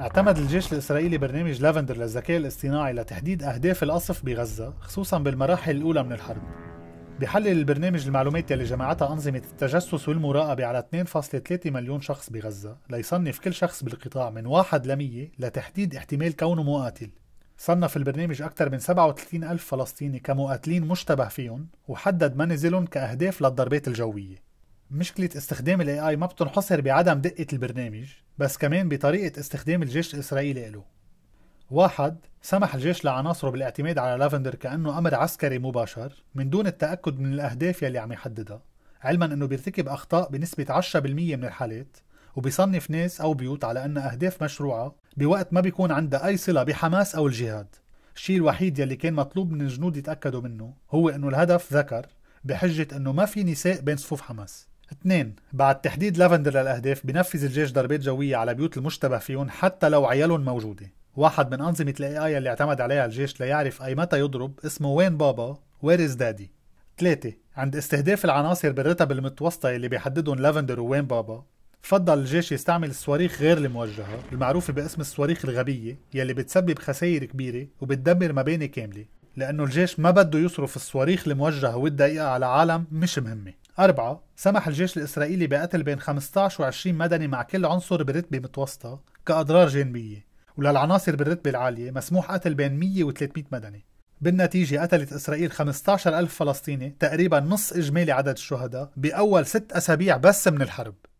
اعتمد الجيش الإسرائيلي برنامج لافندر للذكاء الاصطناعي لتحديد أهداف القصف بغزة خصوصا بالمراحل الأولى من الحرب بحلل البرنامج المعلومات يلي جمعتها أنظمة التجسس والمراقبة على 2.3 مليون شخص بغزة ليصنف كل شخص بالقطاع من 1 ل 100 لتحديد احتمال كونه مقاتل صنف البرنامج أكثر من 37 ألف فلسطيني كمقاتلين مشتبه فيهم وحدد منازلهم كأهداف للضربات الجوية مشكلة استخدام الاي اي ما بتنحصر بعدم دقة البرنامج بس كمان بطريقة استخدام الجيش الإسرائيلي له واحد سمح الجيش لعناصره بالاعتماد على لافندر كأنه أمر عسكري مباشر من دون التأكد من الأهداف يلي عم يحددها علما أنه بيرتكب أخطاء بنسبة 10% من الحالات وبيصنف ناس أو بيوت على أنها أهداف مشروعة بوقت ما بيكون عندها أي صلة بحماس أو الجهاد الشيء الوحيد يلي كان مطلوب من الجنود يتأكدوا منه هو أنه الهدف ذكر بحجة أنه ما في نساء بين صفوف حماس 2 بعد تحديد لافندر للأهداف بنفذ الجيش ضربات جوية على بيوت المشتبه فيهم حتى لو عيالهم موجودة واحد من أنظمة الاي اي اللي اعتمد عليها الجيش ليعرف أي متى يضرب اسمه وين بابا وير از دادي 3 عند استهداف العناصر بالرتب المتوسطة اللي بيحددهم لافندر ووين بابا فضل الجيش يستعمل الصواريخ غير الموجهة المعروفة باسم الصواريخ الغبية يلي بتسبب خسائر كبيرة وبتدمر مباني كاملة لأنه الجيش ما بده يصرف الصواريخ الموجهة والدقيقة على عالم مش مهمة أربعة سمح الجيش الإسرائيلي بقتل بين 15 و 20 مدني مع كل عنصر برتبة متوسطة كأضرار جانبية وللعناصر بالرتبة العالية مسموح قتل بين 100 و 300 مدني بالنتيجة قتلت إسرائيل 15 ألف فلسطيني تقريبا نص إجمالي عدد الشهداء بأول ست أسابيع بس من الحرب